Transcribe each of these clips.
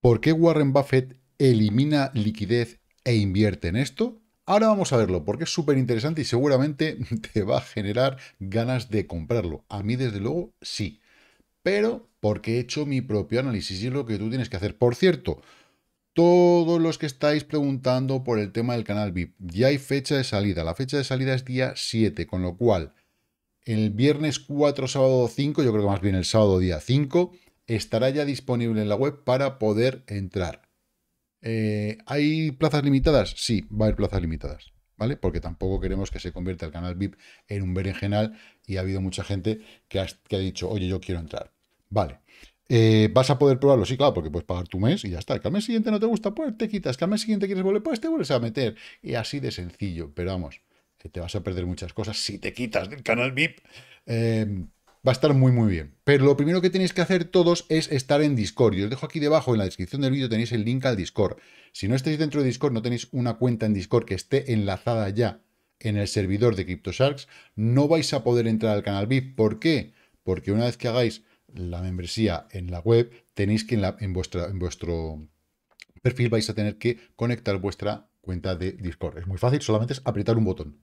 ¿Por qué Warren Buffett elimina liquidez e invierte en esto? Ahora vamos a verlo porque es súper interesante y seguramente te va a generar ganas de comprarlo. A mí desde luego sí, pero porque he hecho mi propio análisis y es lo que tú tienes que hacer. Por cierto, todos los que estáis preguntando por el tema del canal VIP, ya hay fecha de salida. La fecha de salida es día 7, con lo cual el viernes 4, sábado 5, yo creo que más bien el sábado día 5, estará ya disponible en la web para poder entrar. Eh, ¿Hay plazas limitadas? Sí, va a haber plazas limitadas, ¿vale? Porque tampoco queremos que se convierta el canal VIP en un berenjenal y ha habido mucha gente que ha, dicho, oye, yo quiero entrar. Vale. Eh, ¿Vas a poder probarlo? Sí, claro, porque puedes pagar tu mes y ya está. Que al mes siguiente no te gusta, pues te quitas. Que al mes siguiente quieres volver, pues te vuelves a meter. Y así de sencillo. Pero vamos, eh, te vas a perder muchas cosas si te quitas del canal VIP va a estar muy muy bien. Pero lo primero que tenéis que hacer todos es estar en Discord. Y os dejo aquí debajo en la descripción del vídeo tenéis el link al Discord. Si no estáis dentro de Discord, no tenéis una cuenta en Discord que esté enlazada ya en el servidor de CryptoSharks, no vais a poder entrar al canal VIP. ¿Por qué? Porque una vez que hagáis la membresía en la web, tenéis que en, en, en vuestro perfil vais a tener que conectar vuestra cuenta de Discord. Es muy fácil, solamente es apretar un botón.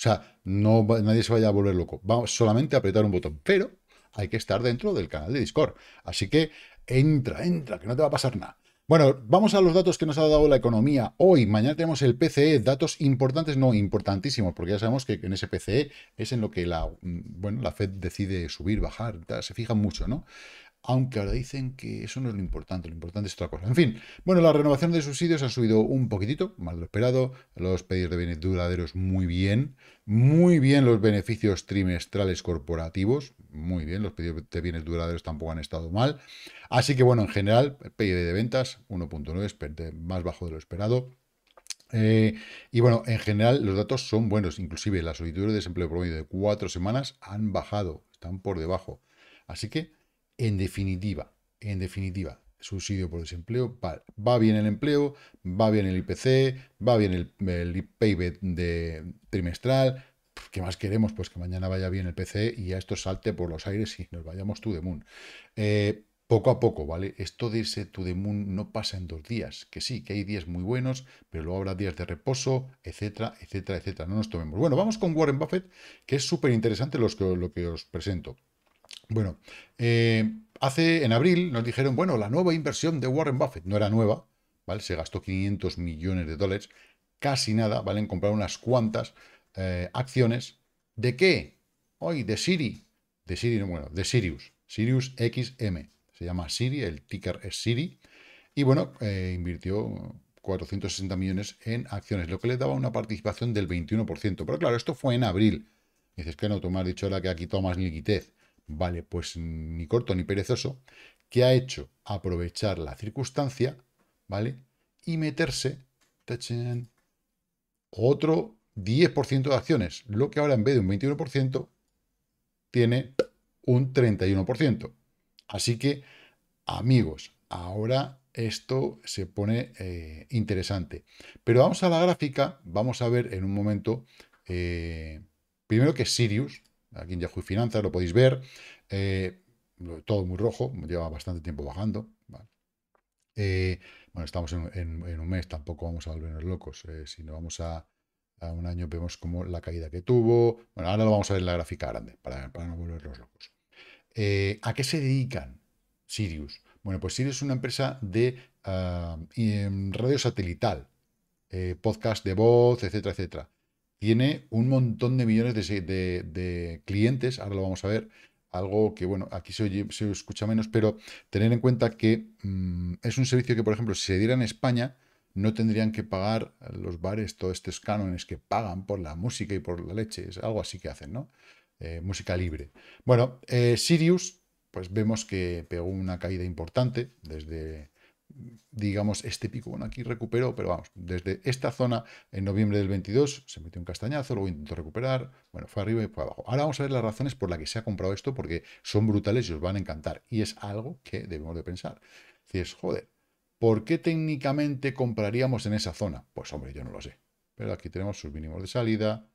O sea, no, nadie se vaya a volver loco. Vamos solamente a apretar un botón. Pero hay que estar dentro del canal de Discord. Así que entra, entra, que no te va a pasar nada. Bueno, vamos a los datos que nos ha dado la economía hoy. Mañana tenemos el PCE, datos importantes, no, importantísimos, porque ya sabemos que en ese PCE es en lo que la, mm, bueno, la Fed decide subir, bajar, se fijan mucho, ¿no? aunque ahora dicen que eso no es lo importante, lo importante es otra cosa. En fin, bueno, la renovación de subsidios ha subido un poquitito, más de lo esperado, los pedidos de bienes duraderos muy bien, muy bien los beneficios trimestrales corporativos, muy bien, los pedidos de bienes duraderos tampoco han estado mal, así que bueno, en general, el PIB de ventas 1.9, más bajo de lo esperado, eh, y bueno, en general los datos son buenos, inclusive las solicitud de desempleo promedio de cuatro semanas han bajado, están por debajo. Así que en definitiva, en definitiva, subsidio por desempleo, va bien el empleo, va bien el IPC, va bien el, el de trimestral, ¿qué más queremos? Pues que mañana vaya bien el PC y a esto salte por los aires y nos vayamos to the moon. Eh, poco a poco, ¿vale? Esto de ese to the moon no pasa en dos días, que sí, que hay días muy buenos, pero luego habrá días de reposo, etcétera, etcétera, etcétera. No nos tomemos. Bueno, vamos con Warren Buffett, que es súper interesante lo que os presento. Bueno, eh, hace en abril nos dijeron, bueno, la nueva inversión de Warren Buffett no era nueva, ¿vale? Se gastó 500 millones de dólares, casi nada, ¿vale? En comprar unas cuantas eh, acciones. ¿De qué? Hoy, de Siri. De Siri, bueno, de Sirius. Sirius XM. Se llama Siri, el ticker es Siri. Y bueno, eh, invirtió 460 millones en acciones, lo que le daba una participación del 21%. Pero claro, esto fue en abril. Dices que no, tú me has dicho ahora que aquí más liquidez. Vale, pues ni corto ni perezoso, que ha hecho aprovechar la circunstancia, ¿vale? Y meterse, otro 10% de acciones, lo que ahora en vez de un 21% tiene un 31%. Así que, amigos, ahora esto se pone eh, interesante. Pero vamos a la gráfica, vamos a ver en un momento, eh, primero que Sirius, Aquí en Yahoo Finanzas lo podéis ver. Eh, todo muy rojo, lleva bastante tiempo bajando. Eh, bueno, estamos en, un mes, tampoco vamos a volvernos locos. Eh, si no vamos a, un año, vemos como la caída que tuvo. Bueno, ahora lo vamos a ver en la gráfica grande, para, no volvernos locos. ¿A qué se dedican Sirius? Bueno, pues Sirius es una empresa de ah, em, radio satelital, podcast de voz, etcétera, etcétera tiene un montón de millones de, clientes, ahora lo vamos a ver, algo que, bueno, aquí se, escucha menos, pero tener en cuenta que mm, es un servicio que, por ejemplo, si se diera en España, no tendrían que pagar los bares todos estos cánones que pagan por la música y por la leche, es algo así que hacen, ¿no? Eh, música libre. Bueno, eh, Sirius, pues vemos que pegó una caída importante desde digamos, este pico. Bueno, aquí recuperó, pero vamos, desde esta zona, en noviembre del 22, se metió un castañazo, luego intentó recuperar, bueno, fue arriba y fue abajo. Ahora vamos a ver las razones por las que se ha comprado esto, porque son brutales y os van a encantar. Y es algo que debemos de pensar. Si es, joder, ¿por qué técnicamente compraríamos en esa zona? Pues hombre, yo no lo sé. Pero aquí tenemos sus mínimos de salida,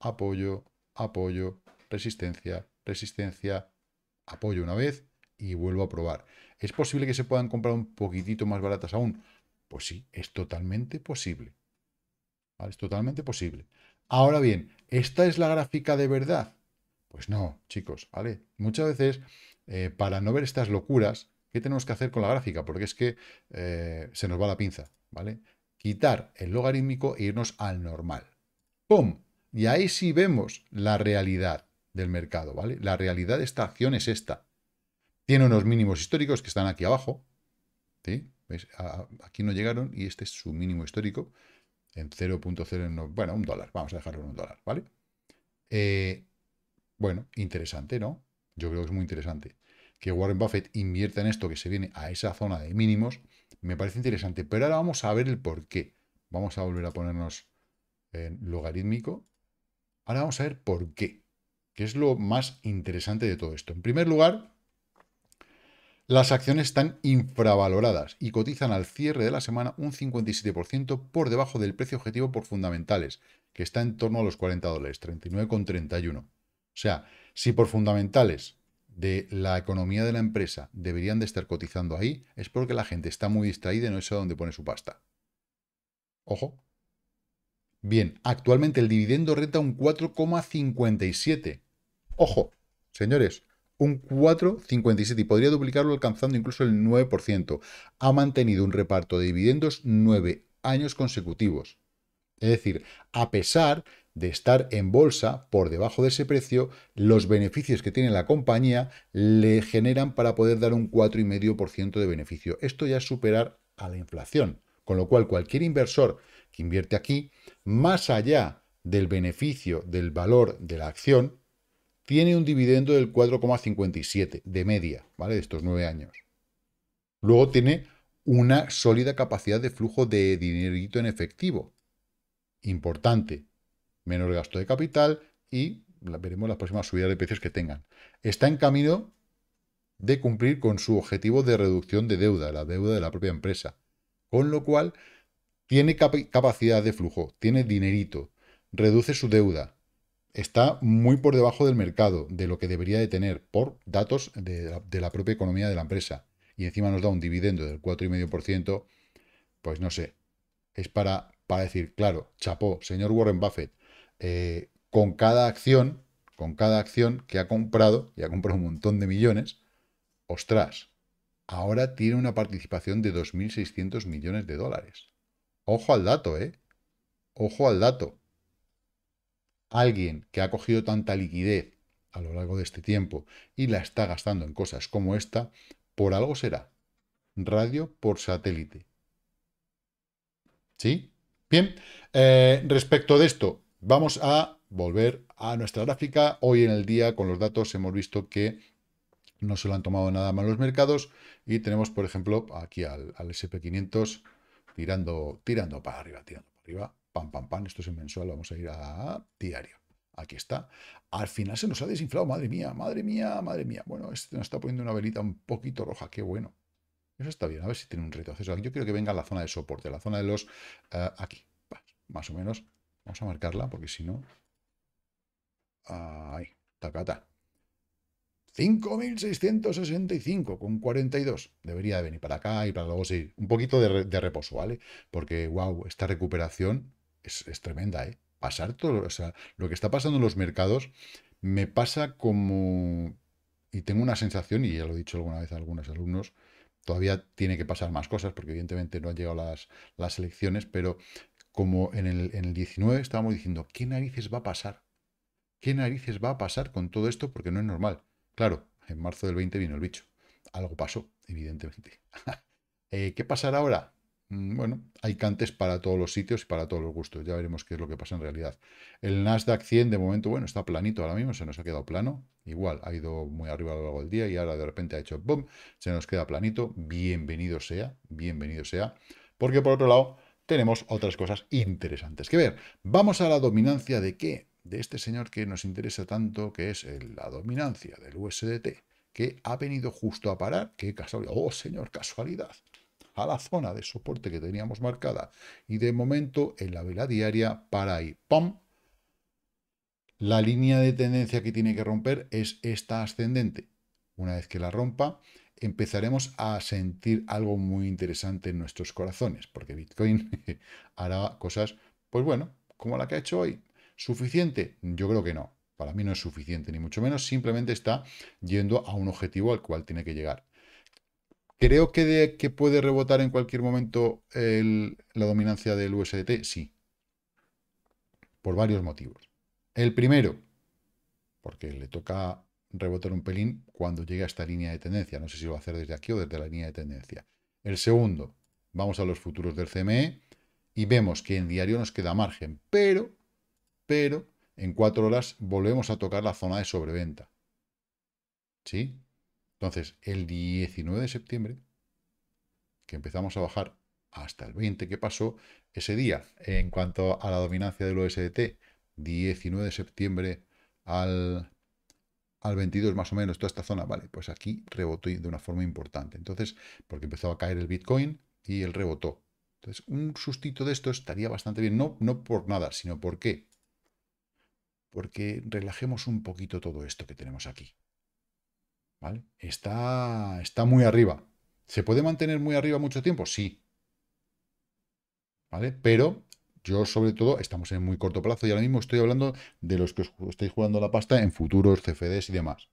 apoyo, apoyo, resistencia, resistencia, apoyo una vez y vuelvo a probar. ¿Es posible que se puedan comprar un poquitito más baratas aún? Pues sí, es totalmente posible. Es totalmente posible. Ahora bien, ¿esta es la gráfica de verdad? Pues no, chicos, ¿vale? Muchas veces, eh, para no ver estas locuras, ¿qué tenemos que hacer con la gráfica? Porque es que eh, se nos va la pinza, ¿vale? Quitar el logarítmico e irnos al normal. ¡Pum! Y ahí sí vemos la realidad del mercado, ¿vale? La realidad de esta acción es esta. Tiene unos mínimos históricos que están aquí abajo. aquí no llegaron y este es su mínimo histórico en 0.0, bueno, un dólar, vamos a dejarlo en un dólar, ¿vale? Eh, bueno, interesante, ¿no? Yo creo que es muy interesante. Que Warren Buffett invierta en esto que se viene a esa zona de mínimos, me parece interesante. Pero ahora vamos a ver el por qué. Vamos a volver a ponernos en logarítmico. Ahora vamos a ver por qué, ¿Qué es lo más interesante de todo esto. En primer lugar, las acciones están infravaloradas y cotizan al cierre de la semana un 57% por debajo del precio objetivo por fundamentales, que está en torno a los 40 dólares, 39,31. O sea, si por fundamentales de la economía de la empresa deberían de estar cotizando ahí, es porque la gente está muy distraída y no sabe dónde pone su pasta. Ojo. Bien, actualmente el dividendo renta un 4,57. Ojo, señores, un 4,57 y podría duplicarlo alcanzando incluso el 9%. Ha mantenido un reparto de dividendos nueve años consecutivos. Es decir, a pesar de estar en bolsa por debajo de ese precio, los beneficios que tiene la compañía le generan para poder dar un 4,5% de beneficio. Esto ya es superar a la inflación. Con lo cual, cualquier inversor que invierte aquí, más allá del beneficio del valor de la acción, tiene un dividendo del 4,57 de media, ¿vale? De estos nueve años. Luego tiene una sólida capacidad de flujo de dinerito en efectivo. Importante. Menor gasto de capital y veremos las próximas subidas de precios que tengan. Está en camino de cumplir con su objetivo de reducción de deuda, la deuda de la propia empresa. Con lo cual, tiene capacidad de flujo, tiene dinerito, reduce su deuda, está muy por debajo del mercado, de lo que debería de tener por datos de la, propia economía de la empresa. Y encima nos da un dividendo del 4,5%, pues no sé, es para, para decir, claro, chapó, señor Warren Buffett, eh, con cada acción, con cada acción que ha comprado, y ha comprado un montón de millones, ostras, ahora tiene una participación de 2.600 millones de dólares. Ojo al dato, ¿eh? Ojo al dato alguien que ha cogido tanta liquidez a lo largo de este tiempo y la está gastando en cosas como esta, por algo será. Radio por satélite. ¿Sí? Bien. Eh, respecto de esto, vamos a volver a nuestra gráfica. Hoy en el día, con los datos, hemos visto que no se lo han tomado nada mal los mercados y tenemos, por ejemplo, aquí al, SP500 tirando, tirando para arriba, tirando para arriba. Pam, pam, pam, esto es mensual, vamos a ir a diario. Aquí está. Al final se nos ha desinflado, madre mía, madre mía, madre mía. Bueno, este nos está poniendo una velita un poquito roja, qué bueno. Eso está bien, a ver si tiene un retroceso. Yo quiero que venga a la zona de soporte, la zona de los... Eh, aquí, más o menos. Vamos a marcarla porque si no... Ahí, tacata. 5.665 con 42. Debería de venir para acá y para luego seguir. Un poquito de, de, reposo, ¿vale? Porque, wow, esta recuperación es, tremenda, ¿eh? Pasar todo, o sea, lo que está pasando en los mercados me pasa como... Y tengo una sensación, y ya lo he dicho alguna vez a algunos alumnos, todavía tiene que pasar más cosas, porque evidentemente no han llegado las, elecciones, pero como en el, 19 estábamos diciendo, ¿qué narices va a pasar? ¿Qué narices va a pasar con todo esto? Porque no es normal. Claro, en marzo del 20 vino el bicho. Algo pasó, evidentemente. Eh, ¿Qué pasará ahora? Mm, bueno, hay cantes para todos los sitios y para todos los gustos. Ya veremos qué es lo que pasa en realidad. El Nasdaq 100 de momento, bueno, está planito ahora mismo, se nos ha quedado plano. Igual, ha ido muy arriba a lo largo del día y ahora de repente ha hecho boom, se nos queda planito. Bienvenido sea, bienvenido sea. Porque por otro lado, tenemos otras cosas interesantes que ver. Vamos a la dominancia de qué? De este señor que nos interesa tanto, que es la dominancia del USDT, que ha venido justo a parar. ¡Qué casualidad! ¡Oh, señor, casualidad! a la zona de soporte que teníamos marcada. Y de momento, en la vela diaria, para ahí, ¡pam! La línea de tendencia que tiene que romper es esta ascendente. Una vez que la rompa, empezaremos a sentir algo muy interesante en nuestros corazones, porque Bitcoin hará cosas, pues bueno, como la que ha hecho hoy. ¿Suficiente? Yo creo que no. Para mí no es suficiente, ni mucho menos. Simplemente está yendo a un objetivo al cual tiene que llegar. ¿Creo que, puede rebotar en cualquier momento la dominancia del USDT? Sí. Por varios motivos. El primero, porque le toca rebotar un pelín cuando llegue a esta línea de tendencia. No sé si lo va a hacer desde aquí o desde la línea de tendencia. El segundo, vamos a los futuros del CME y vemos que en diario nos queda margen, pero, pero, en cuatro horas volvemos a tocar la zona de sobreventa. ¿Sí? Entonces, el 19 de septiembre, que empezamos a bajar hasta el 20 ¿qué pasó, ese día, en cuanto a la dominancia del OSDT, 19 de septiembre al, 22 más o menos, toda esta zona, vale, pues aquí rebotó de una forma importante. Entonces, porque empezó a caer el Bitcoin y él rebotó. Entonces, un sustito de esto estaría bastante bien, no, no por nada, sino porque porque relajemos un poquito todo esto que tenemos aquí. Está, está muy arriba. ¿Se puede mantener muy arriba mucho tiempo? Sí. ¿Vale? Pero yo sobre todo estamos en muy corto plazo y ahora mismo estoy hablando de los que os estáis jugando la pasta en futuros, CFDs y demás.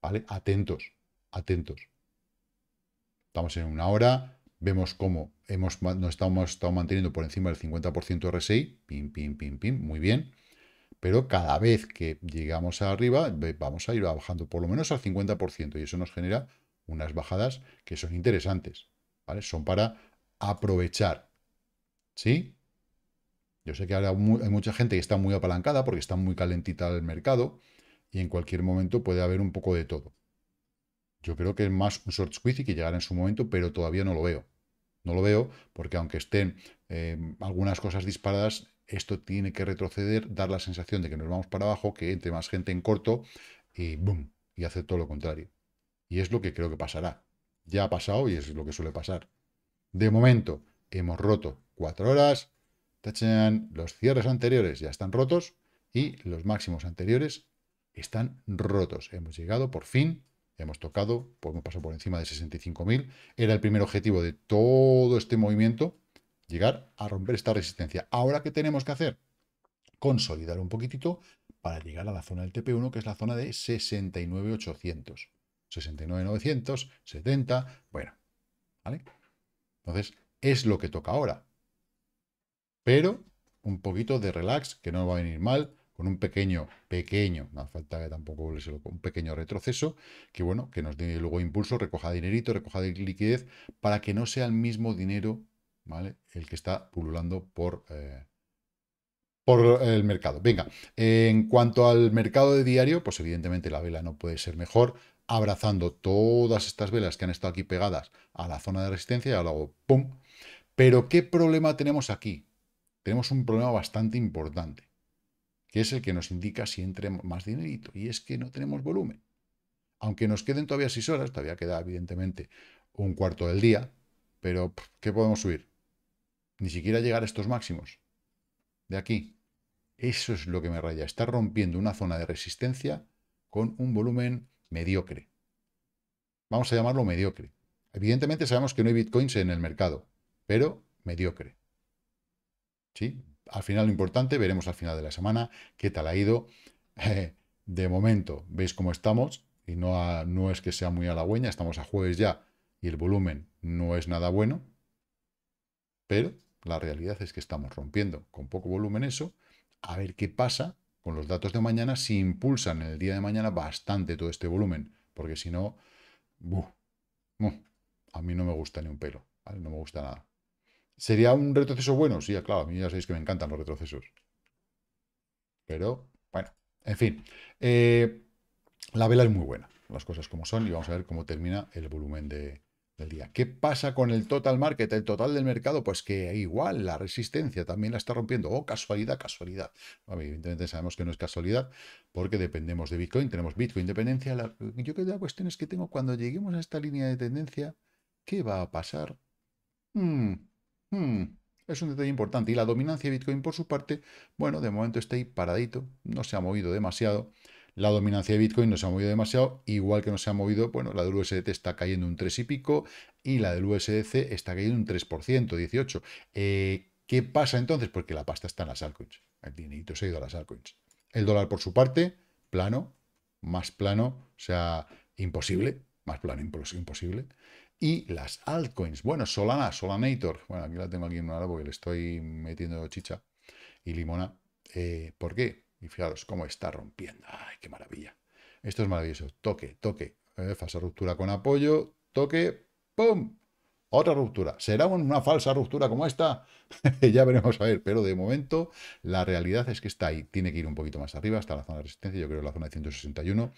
¿Vale? Atentos, atentos. Estamos en una hora, vemos cómo hemos, nos estamos, estamos manteniendo por encima del 50% RSI, pim, pim, pim, pim, muy bien pero cada vez que llegamos arriba vamos a ir bajando por lo menos al 50% y eso nos genera unas bajadas que son interesantes, Son para aprovechar, ¿sí? Yo sé que ahora hay mucha gente que está muy apalancada porque está muy calentita el mercado y en cualquier momento puede haber un poco de todo. Yo creo que es más un short squeeze y que llegará en su momento, pero todavía no lo veo. No lo veo porque aunque estén eh, algunas cosas disparadas, esto tiene que retroceder, dar la sensación de que nos vamos para abajo, que entre más gente en corto y boom, y hacer todo lo contrario. Y es lo que creo que pasará. Ya ha pasado y es lo que suele pasar. De momento, hemos roto cuatro horas, tachan, los cierres anteriores ya están rotos y los máximos anteriores están rotos. Hemos llegado por fin, hemos tocado, pues hemos pasado por encima de 65.000. Era el primer objetivo de todo este movimiento, llegar a romper esta resistencia. Ahora, ¿qué tenemos que hacer? Consolidar un poquitito para llegar a la zona del TP1, que es la zona de 69,800. 69,900, 70, bueno, ¿vale? Entonces, es lo que toca ahora. Pero un poquito de relax, que no va a venir mal, con un pequeño, pequeño, no falta que tampoco un pequeño retroceso, que bueno, que nos dé luego impulso, recoja dinerito, recoja liquidez, para que no sea el mismo dinero el que está pululando por, eh, por el mercado. Venga, en cuanto al mercado de diario, pues evidentemente la vela no puede ser mejor, abrazando todas estas velas que han estado aquí pegadas a la zona de resistencia, y luego ¡pum! Pero ¿qué problema tenemos aquí? Tenemos un problema bastante importante, que es el que nos indica si entre más dinerito, y es que no tenemos volumen. Aunque nos queden todavía 6 horas, todavía queda evidentemente un cuarto del día, pero ¿qué podemos subir? Ni siquiera llegar a estos máximos. De aquí. Eso es lo que me raya. Está rompiendo una zona de resistencia con un volumen mediocre. Vamos a llamarlo mediocre. Evidentemente sabemos que no hay bitcoins en el mercado, pero mediocre. ¿Sí? Al final lo importante, veremos al final de la semana qué tal ha ido. Eh, de momento, veis cómo estamos, y no, no es que sea muy halagüeña, estamos a jueves ya y el volumen no es nada bueno. Pero la realidad es que estamos rompiendo con poco volumen eso. A ver qué pasa con los datos de mañana si impulsan en el día de mañana bastante todo este volumen. Porque si no, a mí no me gusta ni un pelo. No me gusta nada. ¿Sería un retroceso bueno? Sí, claro, a mí ya sabéis que me encantan los retrocesos. Pero, bueno, en fin. Eh, la vela es muy buena, las cosas como son, y vamos a ver cómo termina el volumen de, día. ¿Qué pasa con el total market, el total del mercado? Pues que igual la resistencia también la está rompiendo. o oh, casualidad, casualidad. evidentemente sabemos que no es casualidad porque dependemos de Bitcoin, tenemos Bitcoin dependencia. yo creo que la cuestión es que tengo cuando lleguemos a esta línea de tendencia, ¿qué va a pasar? Hmm, hmm, es un detalle importante. Y la dominancia de Bitcoin por su parte, bueno, de momento está ahí paradito, no se ha movido demasiado la dominancia de Bitcoin no se ha movido demasiado, igual que no se ha movido, bueno, la del USDT está cayendo un 3 y pico y la del USDC está cayendo un 3%, 18%. Eh, ¿Qué pasa entonces? Porque pues la pasta está en las altcoins, el dinerito se ha ido a las altcoins. El dólar por su parte, plano, más plano, o sea, imposible, más plano imposible. Y las altcoins, bueno, Solana, Solanator, bueno, aquí la tengo aquí en un porque le estoy metiendo chicha y limona. Eh, ¿Por qué? Y fijaros cómo está rompiendo. ¡Ay, qué maravilla! Esto es maravilloso. Toque, toque. ¿eh? falsa ruptura con apoyo. Toque. ¡Pum! Otra ruptura. ¿Será una falsa ruptura como esta? ya veremos a ver. Pero de momento la realidad es que está ahí. Tiene que ir un poquito más arriba hasta la zona de resistencia. Yo creo la zona de 161.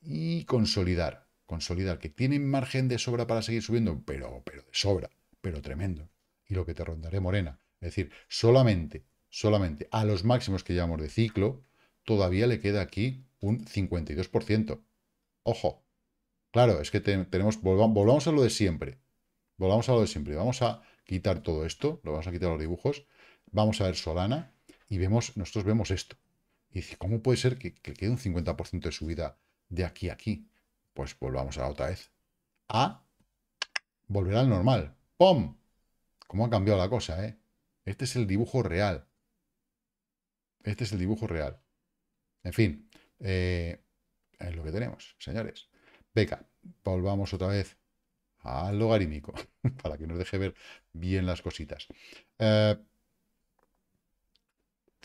Y consolidar. Consolidar. Que tiene margen de sobra para seguir subiendo. Pero, pero de sobra. Pero tremendo. Y lo que te rondaré, Morena. Es decir, solamente solamente a los máximos que llevamos de ciclo, todavía le queda aquí un 52%. Ojo, claro, es que tenemos, volvamos a lo de siempre. Volvamos a lo de siempre. Vamos a quitar todo esto, lo vamos a quitar los dibujos, vamos a ver Solana y vemos, nosotros vemos esto. Y dice, ¿cómo puede ser que, quede un 50% de subida de aquí a aquí? Pues volvamos a la otra vez. A volver al normal. ¡Pum! ¿Cómo ha cambiado la cosa, eh? Este es el dibujo real. Este es el dibujo real. En fin, eh, es lo que tenemos, señores. Venga, volvamos otra vez al logarítmico, para que nos deje ver bien las cositas. Alcoins. Eh,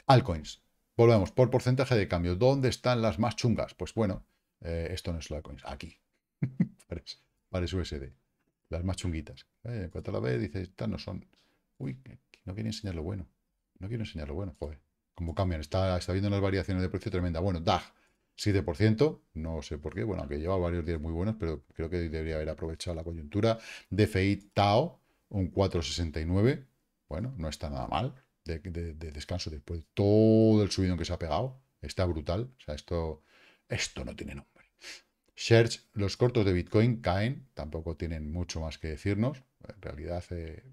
altcoins. Volvemos, por porcentaje de cambio. ¿Dónde están las más chungas? Pues bueno, eh, esto no es la altcoins, aquí. parece, USD. Las más chunguitas. Eh, a la B, dice, estas no son. Uy, no quiere enseñar lo bueno. No quiero enseñar lo bueno, joder como cambian, está, está viendo unas variaciones de precio tremenda. Bueno, DAG, 7%, no sé por qué, bueno, aunque lleva varios días muy buenos, pero creo que debería haber aprovechado la coyuntura. DFI TAO, un 4,69, bueno, no está nada mal de, descanso después de todo el subido que se ha pegado, está brutal, o sea, esto, esto no tiene nombre. Search, los cortos de Bitcoin caen, tampoco tienen mucho más que decirnos, en realidad, eh,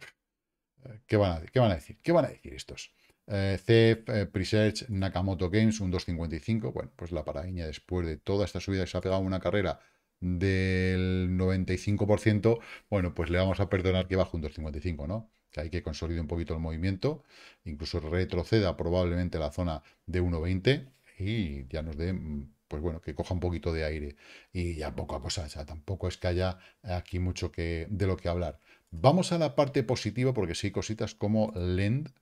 ¿qué, ¿qué van a decir? ¿Qué van a decir estos? Eh, Cef, eh, Presearch, Nakamoto Games, un 2.55. Bueno, pues la paraíña después de toda esta subida que se ha pegado una carrera del 95%, bueno, pues le vamos a perdonar que baje un 2.55, ¿no? Que hay que consolidar un poquito el movimiento, incluso retroceda probablemente la zona de 1.20 y ya nos dé, mm, pues bueno, que coja un poquito de aire y ya poca cosa, o tampoco es que haya aquí mucho que, de lo que hablar. Vamos a la parte positiva porque sí, cositas como Lend,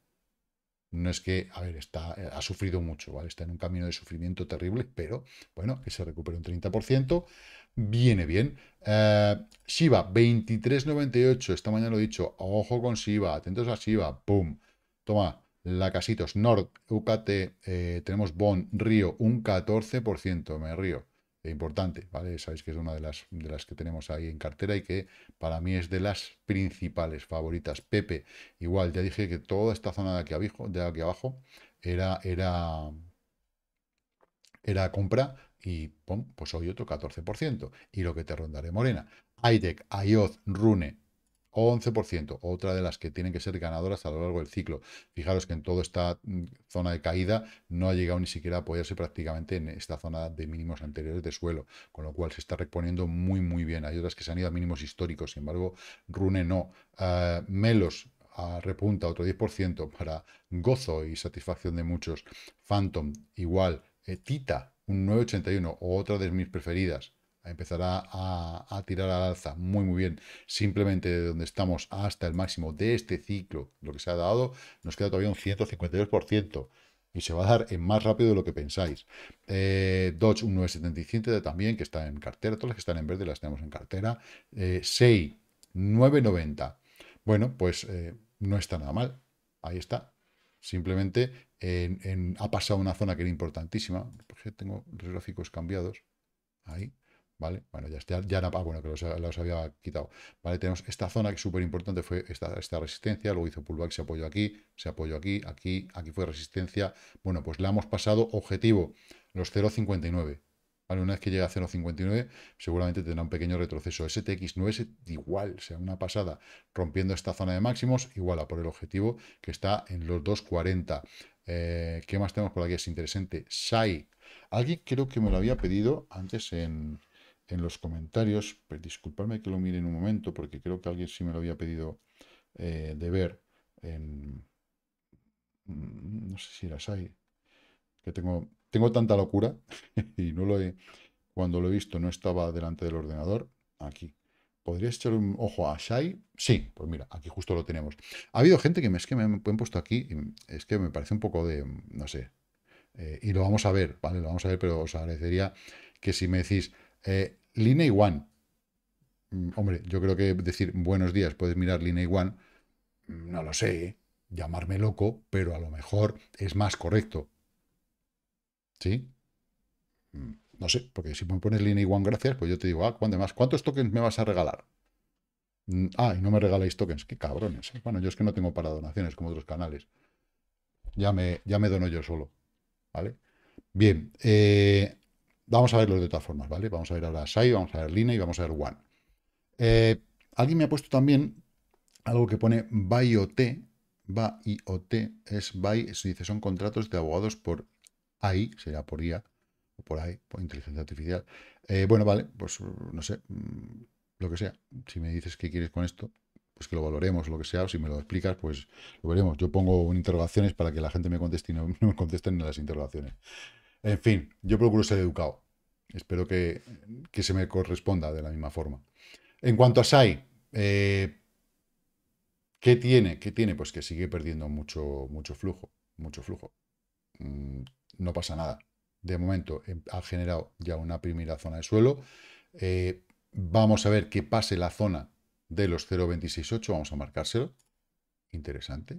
no es que, a ver, está, ha sufrido mucho, ¿vale? Está en un camino de sufrimiento terrible, pero bueno, que se recupere un 30%, viene bien. Eh, Shiba, 23.98, esta mañana lo he dicho, ojo con Shiba, atentos a Shiba, pum, toma, casitos. Nord, UKT, eh, tenemos Bon, Río, un 14%, me río importante, ¿vale? Sabéis que es una de las, de las que tenemos ahí en cartera y que para mí es de las principales favoritas. Pepe, igual, ya dije que toda esta zona de aquí abajo, de aquí abajo era, era, era compra y pues hoy otro 14%. Y lo que te rondaré Morena. Aidec, Ayoz, Rune, 11%, otra de las que tienen que ser ganadoras a lo largo del ciclo. Fijaros que en toda esta mm, zona de caída no ha llegado ni siquiera a apoyarse prácticamente en esta zona de mínimos anteriores de suelo, con lo cual se está reponiendo muy, muy bien. Hay otras que se han ido a mínimos históricos, sin embargo, Rune no. Ah, Melos repunta otro 10% para gozo y satisfacción de muchos. Phantom, igual. Eh, Tita, un 9,81, otra de mis preferidas empezará a, tirar al alza muy muy bien simplemente de donde estamos hasta el máximo de este ciclo lo que se ha dado nos queda todavía un 152% y se va a dar en más rápido de lo que pensáis eh, Dodge también que está en cartera todas las que están en verde las tenemos en cartera eh, SEI 990 bueno pues eh, no está nada mal ahí está simplemente en, ha pasado una zona que era importantísima porque tengo los gráficos cambiados ahí ¿vale? Bueno, ya, ya, ya ah, bueno, que los, había quitado, ¿vale? Tenemos esta zona que es súper importante, fue esta, esta, resistencia, luego hizo pullback, se apoyó aquí, se apoyó aquí, aquí, aquí fue resistencia. Bueno, pues la hemos pasado, objetivo, los 0,59. ¿Vale? Una vez que llega a 0,59, seguramente tendrá un pequeño retroceso. stx no es igual, o sea, una pasada, rompiendo esta zona de máximos, igual a por el objetivo que está en los 2,40. Eh, ¿Qué más tenemos por aquí? Es interesante. SAI. Alguien creo que me lo había pedido antes en, en los comentarios, pues disculpadme que lo mire en un momento, porque creo que alguien sí me lo había pedido eh, de ver en... Mm, no sé si era Shai. que tengo, tengo tanta locura y no lo he... Cuando lo he visto no estaba delante del ordenador, aquí. ¿Podrías echar un ojo a Shai? Sí, pues mira, aquí justo lo tenemos. Ha habido gente que me, es que me, han puesto aquí, y es que me parece un poco de, no sé, eh, y lo vamos a ver, ¿vale? Lo vamos a ver, pero os agradecería que si me decís, eh, Liney One. Mm, hombre, yo creo que decir buenos días, puedes mirar Liney One, mm, no lo sé, llamarme loco, pero a lo mejor es más correcto. ¿Sí? Mm, no sé, porque si me pones Liney One gracias, pues yo te digo, ah, ¿cuánto más? ¿Cuántos tokens me vas a regalar? Ah, y no me regaláis tokens, qué cabrones. ¿eh? Bueno, yo es que no tengo para donaciones como otros canales. Ya me, ya me dono yo solo. ¿Vale? Bien, eh, Vamos a verlos de todas formas, ¿vale? Vamos a ver ahora SAI, vamos a ver Line y vamos a ver One. Eh, alguien me ha puesto también algo que pone B-I-O-T, es BY, se dice, son contratos de abogados por AI, será por IA, o por AI, por inteligencia artificial. Eh, bueno, vale, pues no sé, mm, lo que sea. Si me dices qué quieres con esto, pues que lo valoremos, lo que sea, o si me lo explicas, pues lo veremos. Yo pongo interrogaciones para que la gente me conteste y no me contesten en las interrogaciones. En fin, yo procuro ser educado. Espero que, se me corresponda de la misma forma. En cuanto a SAI, eh, ¿qué tiene? ¿Qué tiene? Pues que sigue perdiendo mucho, mucho flujo, mucho flujo. Mm, no pasa nada. De momento em, ha generado ya una primera zona de suelo. Eh, vamos a ver qué pase la zona de los 0.268, vamos a marcárselo. Interesante.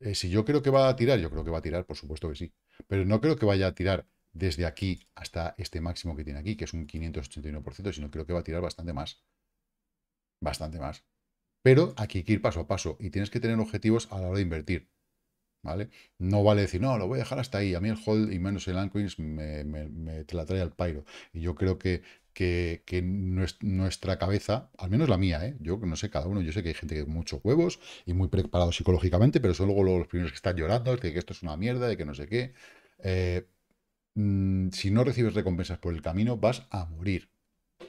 Eh, si yo creo que va a tirar, yo creo que va a tirar, por supuesto que sí. Pero no creo que vaya a tirar desde aquí hasta este máximo que tiene aquí, que es un 581%, sino creo que va a tirar bastante más. Bastante más. Pero aquí hay que ir paso a paso y tienes que tener objetivos a la hora de invertir. ¿Vale? No vale decir, no, lo voy a dejar hasta ahí. A mí el hold y menos el Anquins me, me, te la trae al pairo. Y yo creo que que, nuestra cabeza, al menos la mía, ¿eh? yo no sé, cada uno, yo sé que hay gente que muchos huevos y muy preparado psicológicamente, pero son luego los primeros que están llorando, de que esto es una mierda, de que no sé qué. Eh, mm, si no recibes recompensas por el camino, vas a morir.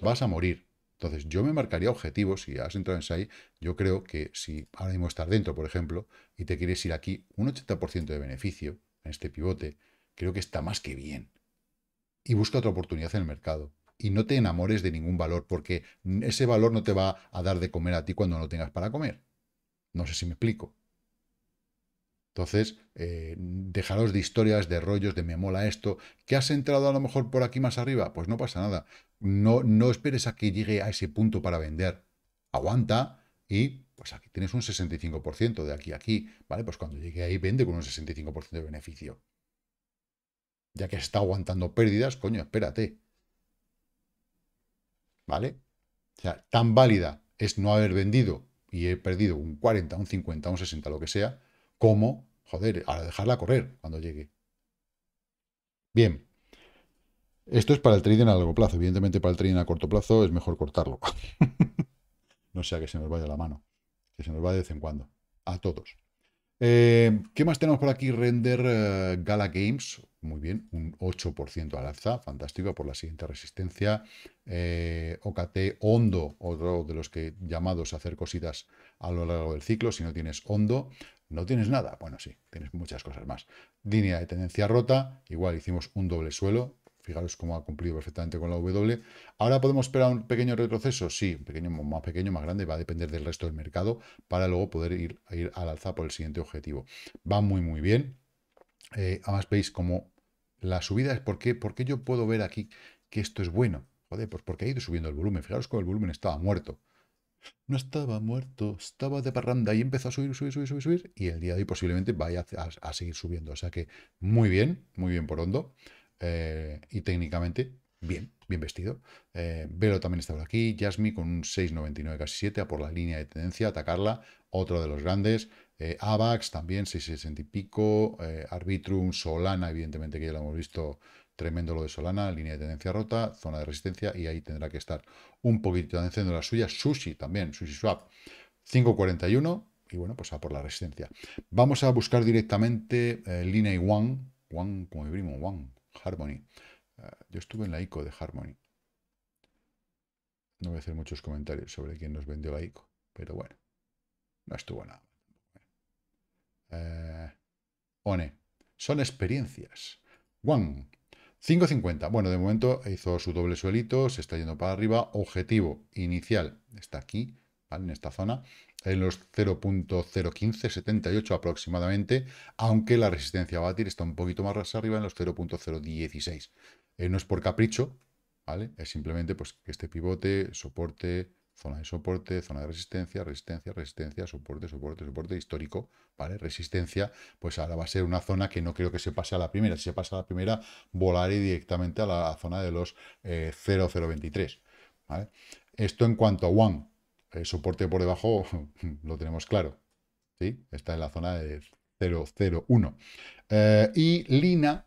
Vas a morir. Entonces, yo me marcaría objetivos, si has entrado en SAI, yo creo que si ahora mismo estás dentro, por ejemplo, y te quieres ir aquí, un 80% de beneficio en este pivote, creo que está más que bien. Y busca otra oportunidad en el mercado y no te enamores de ningún valor, porque ese valor no te va a dar de comer a ti cuando no tengas para comer. No sé si me explico. Entonces, eh, dejaros de historias, de rollos, de me mola esto. ¿Qué has entrado a lo mejor por aquí más arriba? Pues no pasa nada. No, no esperes a que llegue a ese punto para vender. Aguanta y pues aquí tienes un 65% de aquí a aquí. ¿Vale? Pues cuando llegue ahí vende con un 65% de beneficio. Ya que está aguantando pérdidas, coño, espérate. ¿Vale? O sea, tan válida es no haber vendido y he perdido un 40, un 50, un 60, lo que sea, como, joder, a dejarla correr cuando llegue. Bien. Esto es para el trading a largo plazo. Evidentemente, para el trading a corto plazo es mejor cortarlo. no sea que se nos vaya la mano. Que se nos va de vez en cuando. A todos. Eh, ¿Qué más tenemos por aquí? Render eh, Gala Games, muy bien, un 8% al alza, fantástico, por la siguiente resistencia. Eh, OKT Hondo, otro de los que llamados a hacer cositas a lo largo del ciclo, si no tienes Hondo, no tienes nada. Bueno, sí, tienes muchas cosas más. Línea de tendencia rota, igual hicimos un doble suelo, Fijaros cómo ha cumplido perfectamente con la W. ¿Ahora podemos esperar un pequeño retroceso? Sí, un pequeño, más pequeño, más grande, va a depender del resto del mercado para luego poder ir, al alza por el siguiente objetivo. Va muy, muy bien. Eh, además veis cómo la subida es porque, porque yo puedo ver aquí que esto es bueno. Joder, pues porque ha ido subiendo el volumen. Fijaros cómo el volumen estaba muerto. No estaba muerto, estaba de parranda y empezó a subir, subir, subir, subir, subir. Y el día de hoy posiblemente vaya a, a, seguir subiendo. O sea que muy bien, muy bien por hondo. Eh, y técnicamente bien, bien vestido. Eh, Velo también está por aquí, Jasmine con un 6,99 casi 7, a por la línea de tendencia, atacarla, otro de los grandes. Eh, AVAX también, 6,60 y pico. Arbitrum, Solana, evidentemente que ya lo hemos visto, tremendo lo de Solana, línea de tendencia rota, zona de resistencia y ahí tendrá que estar un poquito haciendo la suya. Sushi también, Sushi Swap, 5,41 y bueno, pues a por la resistencia. Vamos a buscar directamente Linea línea y Wang como mi primo, One, Harmony. Eh, yo estuve en la ICO de Harmony. No voy a hacer muchos comentarios sobre quién nos vendió la ICO, pero bueno, no estuvo nada. ¿eh? Eh, one, son experiencias. One, 5.50. Bueno, de momento hizo su doble suelito, se está yendo para arriba. Objetivo inicial está aquí, en esta zona, en los 0.015, 78 aproximadamente, aunque la resistencia a batir está un poquito más arriba en los 0.016. Eh, no es por capricho, ¿vale? Es simplemente pues, que este pivote, soporte, zona de soporte, zona de resistencia, resistencia, resistencia, soporte, soporte, soporte histórico, ¿vale? Resistencia, pues ahora va a ser una zona que no creo que se pase a la primera. Si se pasa a la primera, volaré directamente a la zona de los 0,023, eh, ¿vale? Esto en cuanto a One. El eh, soporte por debajo lo tenemos claro. ¿sí? Está en la zona de 001. Eh, y Lina.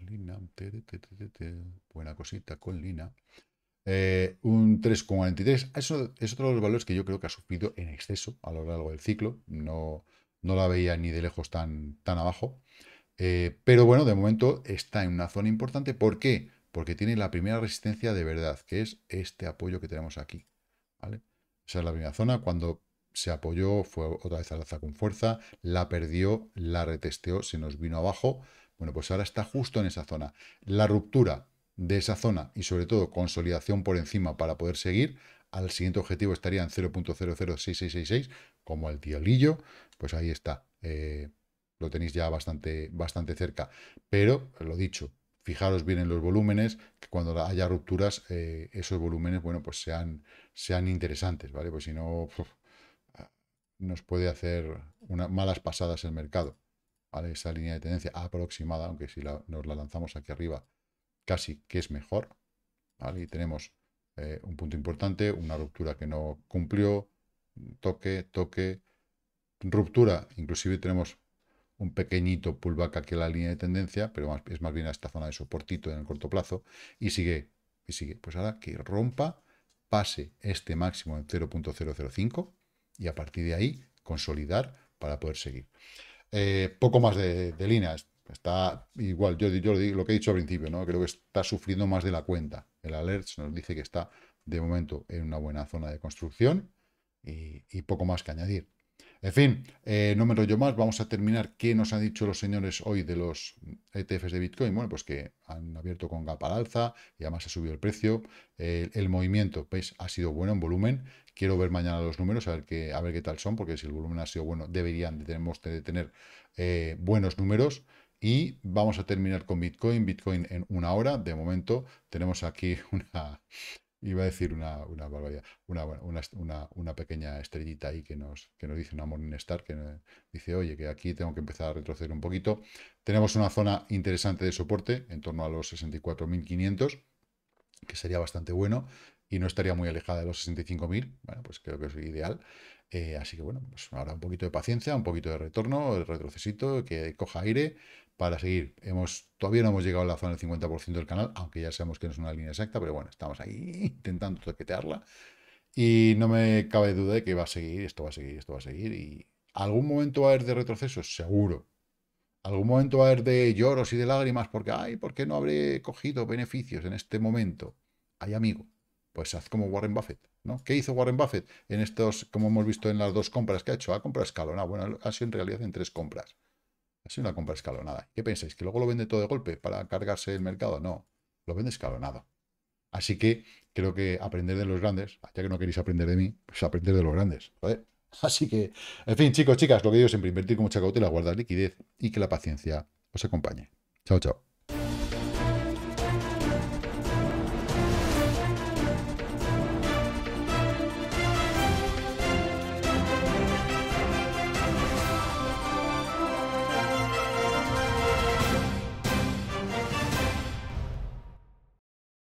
Lina. buena cosita con Lina. Eh, un 3,43. Eso es otro de los valores que yo creo que ha sufrido en exceso a lo largo del ciclo. No, no la veía ni de lejos tan, tan abajo. pero bueno, de momento está en una zona importante. ¿Por qué? porque tiene la primera resistencia de verdad, que es este apoyo que tenemos aquí. ¿vale? Esa es la primera zona. Cuando se apoyó, fue otra vez alza con fuerza, la perdió, la retesteó, se nos vino abajo. Bueno, pues ahora está justo en esa zona. La ruptura de esa zona y sobre todo consolidación por encima para poder seguir, al siguiente objetivo estaría en 0.006666, como el diolillo. pues ahí está. Eh, lo tenéis ya bastante, bastante cerca. Pero, lo dicho, Fijaros bien en los volúmenes, que cuando haya rupturas, eh, esos volúmenes, bueno, pues sean, sean interesantes, ¿vale? Pues si no, ah, nos puede hacer unas malas pasadas el mercado, ¿vale? Esa línea de tendencia aproximada, aunque si nos la lanzamos aquí arriba, casi que es mejor, ¿vale? Y tenemos eh, un punto importante, una ruptura que no cumplió, toque, toque, ruptura, inclusive tenemos un pequeñito pullback aquí la línea de tendencia, pero es más bien a esta zona de soportito en el corto plazo, y sigue, y sigue. Pues ahora que rompa, pase este máximo en 0.005 y a partir de ahí consolidar para poder seguir. Eh, poco más de, líneas. Está igual, yo, lo que he dicho al principio, ¿no? creo que está sufriendo más de la cuenta. El alert nos dice que está de momento en una buena zona de construcción y poco más que añadir. En fin, eh, no me enrollo más, vamos a terminar qué nos han dicho los señores hoy de los ETFs de Bitcoin. Bueno, pues que han abierto con gap al alza y además ha subido el precio. el movimiento, pues ha sido bueno en volumen. Quiero ver mañana los números, a ver qué, a ver qué tal son, porque si el volumen ha sido bueno, deberían de, de tener eh, buenos números. Y vamos a terminar con Bitcoin, Bitcoin en una hora. De momento tenemos aquí una, iba a decir una, una barbaridad, una, pequeña estrellita ahí que nos, que nos dice una star, que dice, oye, que aquí tengo que empezar a retroceder un poquito. Tenemos una zona interesante de soporte, en torno a los 64.500, que sería bastante bueno, y no estaría muy alejada de los 65.000, bueno, pues creo que es ideal. Eh, así que bueno, pues ahora un poquito de paciencia, un poquito de retorno, el retrocesito, que coja aire, para seguir. Hemos, todavía no hemos llegado a la zona del 50% del canal, aunque ya sabemos que no es una línea exacta, pero bueno, estamos ahí intentando toquetearla. Y no me cabe duda de que va a seguir, esto va a seguir, esto va a seguir. Y algún momento va a haber de retrocesos, seguro. Algún momento va a haber de lloros y de lágrimas porque, ay, ¿por qué no habré cogido beneficios en este momento? Hay amigo, pues haz como Warren Buffett, ¿no? ¿Qué hizo Warren Buffett en estos, como hemos visto en las dos compras que ha hecho? Ha comprado escalona, bueno, ha sido en realidad en tres compras. Ha una compra escalonada. ¿Qué pensáis? ¿Que luego lo vende todo de golpe para cargarse el mercado? No, lo vende escalonado. Así que creo que aprender de los grandes, ya que no queréis aprender de mí, pues aprender de los grandes. Así que, en fin, chicos, chicas, lo que digo siempre, invertir con mucha cautela, guardar liquidez y que la paciencia os acompañe. Chao, chao.